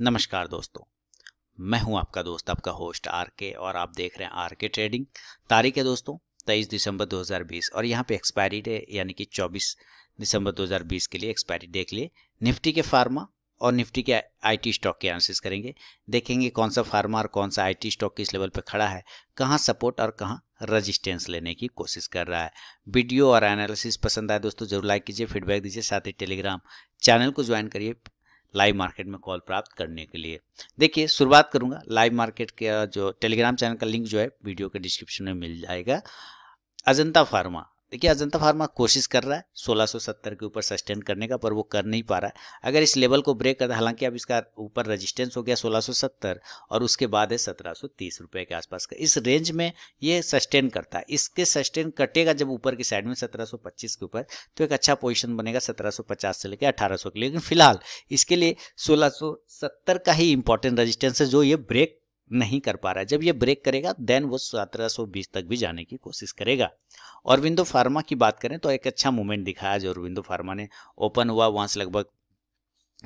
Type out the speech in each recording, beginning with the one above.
नमस्कार दोस्तों मैं हूं आपका दोस्त आपका होस्ट आरके और आप देख रहे हैं आरके ट्रेडिंग तारीख है दोस्तों 23 दिसंबर 2020 और यहां पे एक्सपायरी डे यानी कि 24 दिसंबर 2020 के लिए एक्सपायरी डे के लिए निफ्टी के फार्मा और निफ्टी के आईटी स्टॉक के एनालिसिस करेंगे देखेंगे कौन सा फार्मा और कौन सा आईटी स्टॉक किस लेवल पर खड़ा है कहाँ सपोर्ट और कहाँ रेजिस्टेंस लेने की कोशिश कर रहा है वीडियो और एनालिसिस पसंद आए दोस्तों जरूर लाइक कीजिए फीडबैक दीजिए साथ ही टेलीग्राम चैनल को ज्वाइन करिए लाइव मार्केट में कॉल प्राप्त करने के लिए देखिए शुरुआत करूंगा लाइव मार्केट का जो टेलीग्राम चैनल का लिंक जो है वीडियो के डिस्क्रिप्शन में मिल जाएगा अजंता फार्मा देखिए अजंता फार्मा कोशिश कर रहा है 1670 के ऊपर सस्टेन करने का पर वो कर नहीं पा रहा है अगर इस लेवल को ब्रेक करता हालांकि अब इसका ऊपर रेजिस्टेंस हो गया 1670 और उसके बाद है तीस रुपये के आसपास का इस रेंज में ये सस्टेन करता है इसके सस्टेन कटेगा जब ऊपर की साइड में 1725 के ऊपर तो एक अच्छा पोजिशन बनेगा सत्रह से लेकर अठारह के लिए लेकिन फिलहाल इसके लिए सोलह का ही इंपॉर्टेंट रजिस्टेंस है जो ये ब्रेक नहीं कर पा रहा है जब ये ब्रेक करेगा देन वो 1720 तक भी जाने की कोशिश करेगा और विंदो फार्मा की बात करें तो एक अच्छा मूवमेंट दिखाया जो विंदो फार्मा ने ओपन हुआ वहाँ से लगभग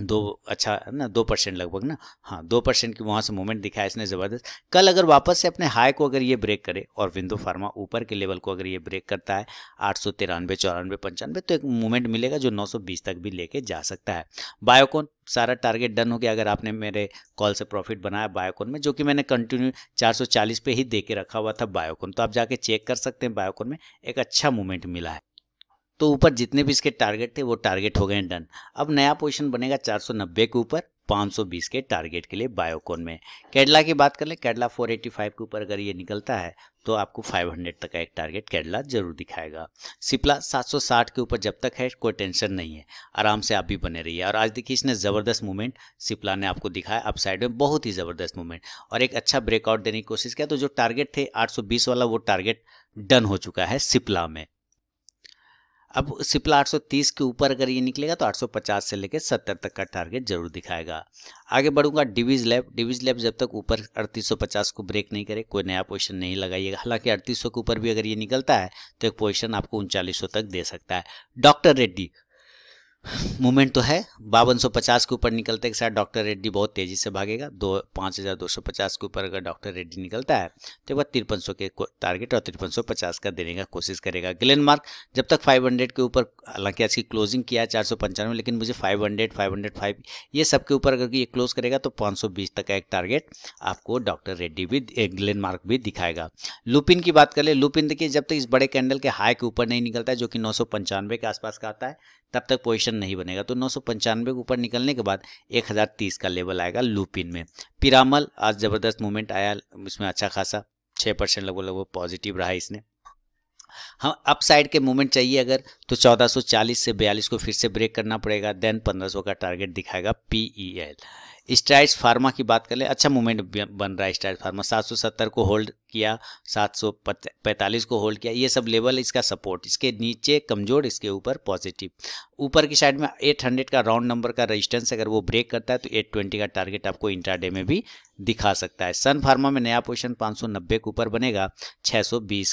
दो अच्छा ना दो परसेंट लगभग ना हाँ दो परसेंट की वहाँ से मूवमेंट दिखाया इसने ज़बरदस्त कल अगर वापस से अपने हाई को अगर ये ब्रेक करे और विंडो फार्मा ऊपर के लेवल को अगर ये ब्रेक करता है आठ सौ तिरानवे चौरानवे पंचानवे तो एक मूवमेंट मिलेगा जो नौ सौ बीस तक भी लेके जा सकता है बायोकॉन सारा टारगेट डन हो गया अगर आपने मेरे कॉल से प्रॉफिट बनाया बायोकॉन में जो कि मैंने कंटिन्यू चार सौ चालीस पे ही दे के रखा हुआ था बायोकॉन तो आप जाके चेक कर सकते हैं बायोकॉन में एक अच्छा मूवमेंट मिला है तो ऊपर जितने भी इसके टारगेट थे वो टारगेट हो गए डन अब नया पोजिशन बनेगा चार के ऊपर 520 के टारगेट के लिए बायोकॉन में केडला की बात कर लें केरला 485 के ऊपर अगर ये निकलता है तो आपको 500 तक का एक टारगेट केडला जरूर दिखाएगा सिप्ला 760 के ऊपर जब तक है कोई टेंशन नहीं है आराम से आप भी बने रहिए और आज देखिए इसने ज़बरदस्त मूवमेंट सिप्ला ने आपको दिखाया अप साइड में बहुत ही ज़बरदस्त मूवमेंट और एक अच्छा ब्रेकआउट देने की कोशिश किया तो जो टारगेट थे आठ वाला वो टारगेट डन हो चुका है सिप्ला में अब सिप्ला 830 के ऊपर अगर ये निकलेगा तो 850 से लेकर 70 तक का टारगेट जरूर दिखाएगा आगे बढ़ूंगा डिवीज लैब डिवीज लैब जब तक ऊपर 3850 को ब्रेक नहीं करे कोई नया पोजीशन नहीं लगाइएगा हालांकि 3800 के ऊपर भी अगर ये निकलता है तो एक पोजीशन आपको उनचालीस तक दे सकता है डॉक्टर रेड्डी मूवमेंट तो है बावन सौ पचास के ऊपर निकलते के साथ डॉक्टर रेड्डी बहुत तेज़ी से भागेगा दो पाँच हज़ार दो सौ पचास के ऊपर अगर डॉक्टर रेड्डी निकलता है तो वह तिरपन सौ के टारगेट और तिरपन सौ पचास का देने का कोशिश करेगा ग्लेन मार्क जब तक फाइव हंड्रेड के ऊपर हालांकि आज की क्लोजिंग किया है चार सौ पंचानवे लेकिन मुझे five hundred five hundred five ये सब के ऊपर अगर ये क्लोज करेगा तो पाँच सौ बीस तक का एक टारगेट आपको डॉक्टर रेड्डी भी ग्लेन मार्क भी दिखाएगा लुपिन की बात कर ले लुपिन देखिए जब तक इस बड़े कैंडल के हाई के ऊपर नहीं निकलता है जो कि नौ सौ पंचानवे के आसपास का आता है तब तक पोजिशन नहीं बनेगा तो नौ के ऊपर निकलने के बाद 1030 का लेवल आएगा लूपिन में पिरामल आज ज़बरदस्त मूवमेंट आया इसमें अच्छा खासा छह परसेंट लगभग लगभग पॉजिटिव रहा इसने हम अप साइड के मूवमेंट चाहिए अगर तो 1440 से 42 को फिर से ब्रेक करना पड़ेगा देन 1500 का टारगेट दिखाएगा पीईएल स्ट्राइस फार्मा की बात कर ले अच्छा मूवमेंट बन रहा है स्ट्राइस फार्मा 770 को होल्ड किया 745 को होल्ड किया ये सब लेवल इसका सपोर्ट इसके नीचे कमजोर इसके ऊपर पॉजिटिव ऊपर की साइड में 800 का राउंड नंबर का रेजिस्टेंस अगर वो ब्रेक करता है तो 820 का टारगेट आपको इंट्रा में भी दिखा सकता है सन फार्मा में नया पोजिशन पाँच के ऊपर बनेगा छः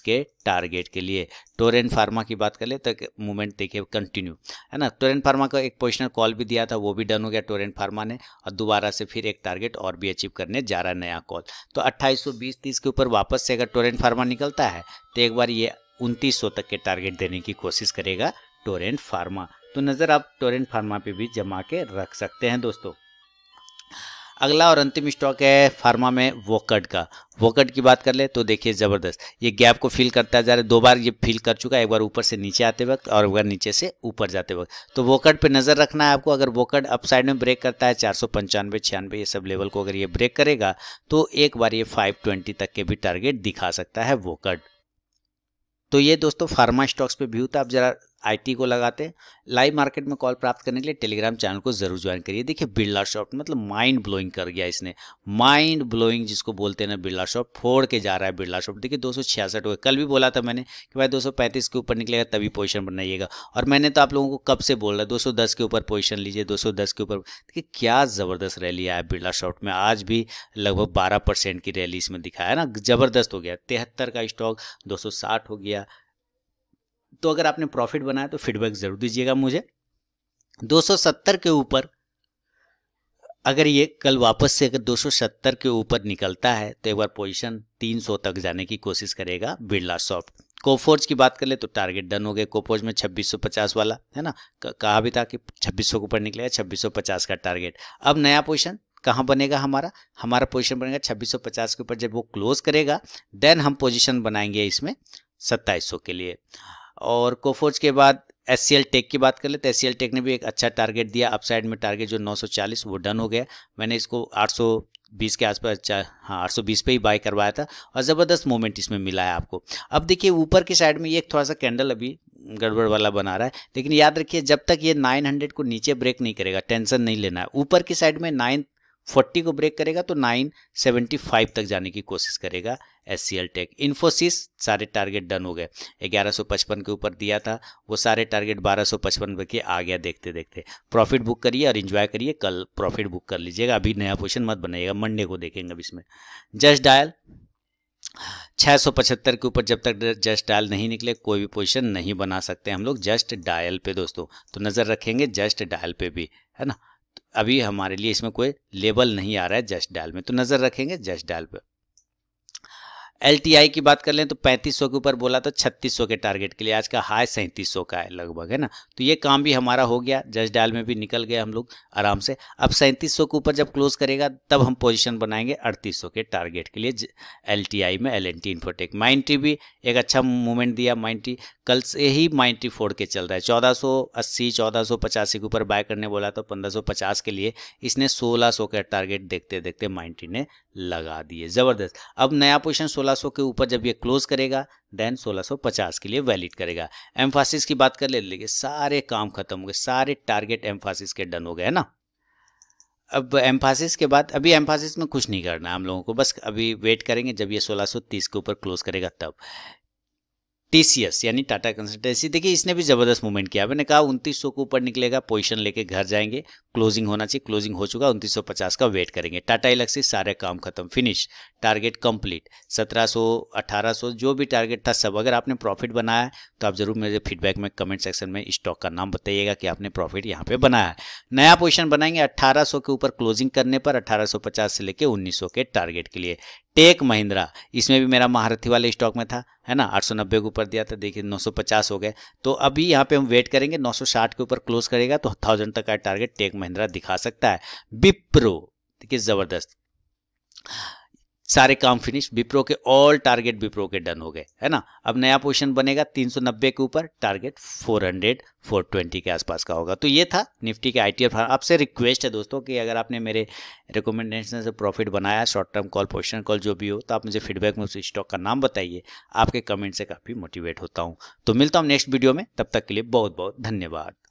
के टारगेट के लिए टोरेन फार्मा की बात कर ले तो मूवमेंट देखिए कंटिन्यू है ना टोरेन फार्मा का एक पोजिशनल कॉल भी दिया था वो भी डन हो गया टोरेन फार्मा ने और दोबारा से फिर एक टारगेट और भी अचीव करने जा रहा है नया कॉल तो अट्ठाईस सौ के ऊपर वापस से अगर टोरेन फार्मा निकलता है तो एक बार ये उनतीस तक के टारगेट देने की कोशिश करेगा टोरेन फार्मा तो नज़र आप टोरेंट फार्मा पे भी जमा के रख सकते हैं दोस्तों अगला और अंतिम स्टॉक है फार्मा में वोकट का वोकट की बात कर ले तो देखिए ज़बरदस्त ये गैप को फिल करता जा रहा है दो बार ये फिल कर चुका है एक बार ऊपर से नीचे आते वक्त और एक बार नीचे से ऊपर जाते वक्त तो वोकट पे नज़र रखना है आपको अगर वोकट अप साइड में ब्रेक करता है चार सौ पंचानवे छियानवे ये सब लेवल को अगर ये ब्रेक करेगा तो एक बार ये फाइव ट्वेंटी तक के भी टारगेट दिखा सकता है वोकट तो ये दोस्तों फार्मा स्टॉक्स पे व्यू था आप जरा आईटी को लगाते लाइव मार्केट में कॉल प्राप्त करने के लिए टेलीग्राम चैनल को जरूर ज्वाइन करिए देखिए बिरला शॉप मतलब माइंड ब्लोइंग कर गया इसने माइंड ब्लोइंग जिसको बोलते हैं ना बिरला शॉप फोड़ के जा रहा है बिरला शॉप देखिए दो सौ कल भी बोला था मैंने कि भाई दो के ऊपर निकलेगा तभी पोजिशन बनाइएगा और मैंने तो आप लोगों को कब से बोल रहा है दो के ऊपर पोजिशन लीजिए दो के ऊपर देखिए क्या ज़बरदस्त रैली आया बिरला शॉप में आज भी लगभग बारह की रैली इसमें दिखाया ना ज़बरदस्त हो गया तिहत्तर का स्टॉक दो हो गया तो अगर आपने प्रॉफिट बनाया तो फीडबैक ज़रूर दीजिएगा मुझे 270 के ऊपर अगर ये कल वापस से अगर 270 के ऊपर निकलता है तो एक बार पोजीशन 300 तक जाने की कोशिश करेगा बिरला सॉफ्ट कोफोर्ज की बात कर ले तो टारगेट डन हो गए कोफोर्ज में 2650 वाला है ना कहा भी था कि 2600 के ऊपर निकलेगा 2650 का टारगेट अब नया पोजिशन कहाँ बनेगा हमारा हमारा पोजिशन बनेगा 2650 के ऊपर जब वो क्लोज करेगा देन हम पोजिशन बनाएंगे इसमें सत्ताईस के लिए और कोफोज के बाद एस सी एल टेक की बात कर ले तो एस सी एल टेक ने भी एक अच्छा टारगेट दिया अपसाइड में टारगेट जो 940 वो डन हो गया मैंने इसको 820 के आसपास अच्छा हाँ 820 पे ही बाय करवाया था और ज़बरदस्त मोमेंट इसमें मिला है आपको अब देखिए ऊपर की साइड में ये एक थोड़ा सा कैंडल अभी गड़बड़ वाला बना रहा है लेकिन याद रखिए जब तक ये 900 को नीचे ब्रेक नहीं करेगा टेंशन नहीं लेना है ऊपर की साइड में नाइन फोर्टी को ब्रेक करेगा तो नाइन फाइव तक जाने की कोशिश करेगा S C L tech Infosys सारे टारगेट डन हो गए ग्यारह सौ पचपन के ऊपर दिया था वो सारे टारगेट बारह सौ पचपन के आ गया देखते देखते प्रॉफिट बुक करिए और इन्जॉय करिए कल प्रॉफिट बुक कर लीजिएगा अभी नया पोजिशन मत बनाइएगा मंडे को देखेंगे अब इसमें जस्ट डायल 675 के ऊपर जब तक जस्ट डायल नहीं निकले कोई भी पोजिशन नहीं बना सकते हम लोग जस्ट डायल पे दोस्तों तो नज़र रखेंगे जस्ट डायल पे भी है ना अभी हमारे लिए इसमें कोई लेबल नहीं आ रहा है जस्ट डायल में तो नज़र रखेंगे जस्ट डायल पर एल की बात कर लें तो 3500 के ऊपर बोला था 3600 के टारगेट के लिए आज का हाई सैंतीस का है लगभग है ना तो ये काम भी हमारा हो गया जज डायल में भी निकल गए हम लोग आराम से अब सैंतीस के ऊपर जब क्लोज करेगा तब हम पोजीशन बनाएंगे 3800 के टारगेट के लिए एल में एल एन टी इन्फोटेक भी एक अच्छा मूवमेंट दिया माइनटी कल से ही माइनटी फोर के चल रहा है चौदह सौ अस्सी चौदह सौ पचासी के ऊपर बाय करने बोला तो पंद्रह सौ पचास के लिए इसने सोलह सौ टारगेट देखते देखते माइनटी ने लगा दिए ज़बरदस्त अब नया पोजिशन सोलह 1600 के ऊपर जब ये क्लोज करेगा देन 1650 के लिए वैलिड करेगा एम्फासिस की बात कर ले लेंगे सारे काम खत्म हो गए सारे टारगेट एम्फासिस के डन हो गए ना अब एम्फासिस के बाद अभी एम्फासिस में कुछ नहीं करना हम लोगों को बस अभी वेट करेंगे जब ये 1630 के ऊपर क्लोज करेगा तब टीसीएस यानी टाटा कंसल्टेंसी देखिए इसने भी ज़बरदस्त मूवमेंट किया मैंने कहा उन्तीस सौ के ऊपर निकलेगा पोजीशन लेके घर जाएंगे क्लोजिंग होना चाहिए क्लोजिंग हो चुका उनतीस सौ पचास का वेट करेंगे टाटा इलेक्सी सारे काम खत्म फिनिश टारगेट कंप्लीट सत्रह सौ अठारह सौ जो भी टारगेट था सब अगर आपने प्रॉफिट बनाया है तो आप ज़रूर मेरे फीडबैक में कमेंट सेक्शन में स्टॉक का नाम बताइएगा कि आपने प्रॉफिट यहाँ पर बनाया है नया पोजिशन बनाएंगे अट्ठारह के ऊपर क्लोजिंग करने पर अट्ठारह से लेकर उन्नीस के टारगेट के लिए टेक महिंद्रा इसमें भी मेरा महारथी वाले स्टॉक में था है ना 890 के ऊपर दिया था देखिए 950 हो गए तो अभी यहाँ पे हम वेट करेंगे 960 के ऊपर क्लोज करेगा तो थाउजेंड तक का टारगेट टेक महिंद्रा दिखा सकता है बिप्रो देखिए ज़बरदस्त सारे काम फिनिश विप्रो के ऑल टारगेट विप्रो के डन हो गए है ना अब नया पोजिशन बनेगा 390 के ऊपर टारगेट 400 420 के आसपास का होगा तो ये था निफ्टी के आई टी हाँ, आपसे रिक्वेस्ट है दोस्तों कि अगर आपने मेरे रिकमेंडेशन से प्रॉफिट बनाया short term call position call जो भी हो तो आप मुझे फीडबैक में उस स्टॉक का नाम बताइए आपके कमेंट से काफ़ी मोटिवेट होता हूँ तो मिलता हूँ नेक्स्ट वीडियो में तब तक के लिए बहुत बहुत धन्यवाद